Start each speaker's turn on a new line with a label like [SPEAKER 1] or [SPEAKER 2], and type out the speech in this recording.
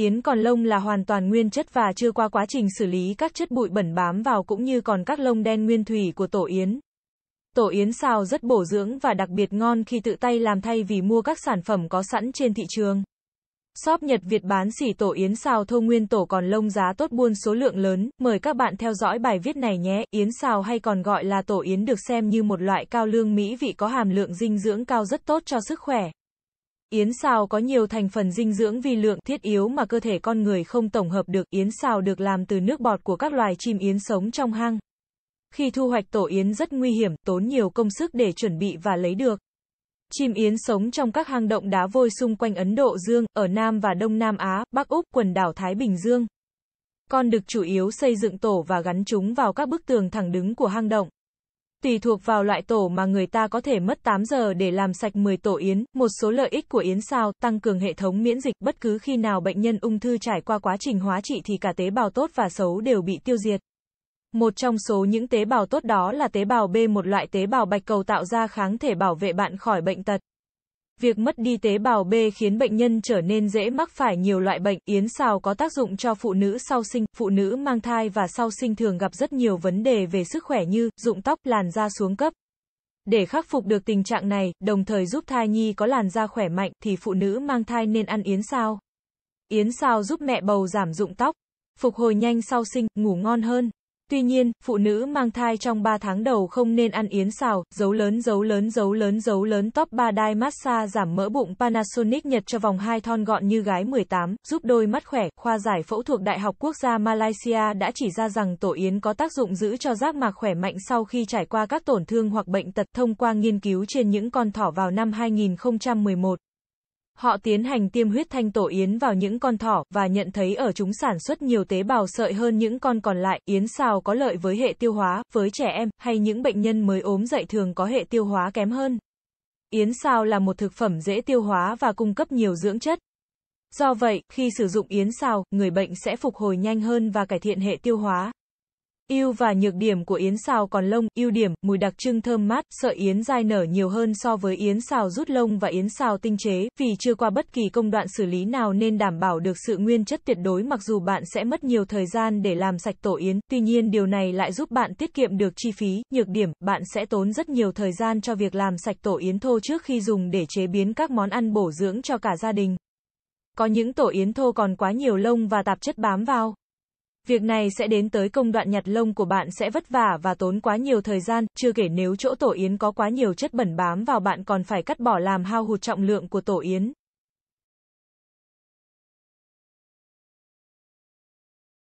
[SPEAKER 1] yến còn lông là hoàn toàn nguyên chất và chưa qua quá trình xử lý các chất bụi bẩn bám vào cũng như còn các lông đen nguyên thủy của tổ yến. Tổ yến xào rất bổ dưỡng và đặc biệt ngon khi tự tay làm thay vì mua các sản phẩm có sẵn trên thị trường. Shop Nhật Việt bán xỉ tổ yến xào thô nguyên tổ còn lông giá tốt buôn số lượng lớn, mời các bạn theo dõi bài viết này nhé. Yến xào hay còn gọi là tổ yến được xem như một loại cao lương mỹ vị có hàm lượng dinh dưỡng cao rất tốt cho sức khỏe. Yến xào có nhiều thành phần dinh dưỡng vi lượng thiết yếu mà cơ thể con người không tổng hợp được. Yến xào được làm từ nước bọt của các loài chim yến sống trong hang. Khi thu hoạch tổ yến rất nguy hiểm, tốn nhiều công sức để chuẩn bị và lấy được. Chim yến sống trong các hang động đá vôi xung quanh Ấn Độ Dương, ở Nam và Đông Nam Á, Bắc Úc, quần đảo Thái Bình Dương. Con được chủ yếu xây dựng tổ và gắn chúng vào các bức tường thẳng đứng của hang động. Tùy thuộc vào loại tổ mà người ta có thể mất 8 giờ để làm sạch 10 tổ yến, một số lợi ích của yến sao, tăng cường hệ thống miễn dịch, bất cứ khi nào bệnh nhân ung thư trải qua quá trình hóa trị thì cả tế bào tốt và xấu đều bị tiêu diệt. Một trong số những tế bào tốt đó là tế bào B một loại tế bào bạch cầu tạo ra kháng thể bảo vệ bạn khỏi bệnh tật. Việc mất đi tế bào B khiến bệnh nhân trở nên dễ mắc phải nhiều loại bệnh. Yến xào có tác dụng cho phụ nữ sau sinh, phụ nữ mang thai và sau sinh thường gặp rất nhiều vấn đề về sức khỏe như rụng tóc, làn da xuống cấp. Để khắc phục được tình trạng này, đồng thời giúp thai nhi có làn da khỏe mạnh thì phụ nữ mang thai nên ăn yến xào. Yến xào giúp mẹ bầu giảm rụng tóc, phục hồi nhanh sau sinh, ngủ ngon hơn. Tuy nhiên, phụ nữ mang thai trong 3 tháng đầu không nên ăn yến xào, dấu lớn dấu lớn dấu lớn dấu lớn top 3 đai massage giảm mỡ bụng Panasonic Nhật cho vòng 2 thon gọn như gái 18, giúp đôi mắt khỏe. Khoa giải phẫu thuộc Đại học Quốc gia Malaysia đã chỉ ra rằng tổ yến có tác dụng giữ cho giác mạc khỏe mạnh sau khi trải qua các tổn thương hoặc bệnh tật thông qua nghiên cứu trên những con thỏ vào năm 2011. Họ tiến hành tiêm huyết thanh tổ yến vào những con thỏ, và nhận thấy ở chúng sản xuất nhiều tế bào sợi hơn những con còn lại. Yến xào có lợi với hệ tiêu hóa, với trẻ em, hay những bệnh nhân mới ốm dậy thường có hệ tiêu hóa kém hơn. Yến xào là một thực phẩm dễ tiêu hóa và cung cấp nhiều dưỡng chất. Do vậy, khi sử dụng yến xào, người bệnh sẽ phục hồi nhanh hơn và cải thiện hệ tiêu hóa. Ưu và nhược điểm của yến xào còn lông, ưu điểm, mùi đặc trưng thơm mát, sợi yến dai nở nhiều hơn so với yến xào rút lông và yến xào tinh chế, vì chưa qua bất kỳ công đoạn xử lý nào nên đảm bảo được sự nguyên chất tuyệt đối mặc dù bạn sẽ mất nhiều thời gian để làm sạch tổ yến, tuy nhiên điều này lại giúp bạn tiết kiệm được chi phí, nhược điểm, bạn sẽ tốn rất nhiều thời gian cho việc làm sạch tổ yến thô trước khi dùng để chế biến các món ăn bổ dưỡng cho cả gia đình. Có những tổ yến thô còn quá nhiều lông và tạp chất bám vào. Việc này sẽ đến tới công đoạn nhặt lông của bạn sẽ vất vả và tốn quá nhiều thời gian, chưa kể nếu chỗ tổ yến có quá nhiều chất bẩn bám vào bạn còn phải cắt bỏ làm hao hụt trọng lượng của tổ yến.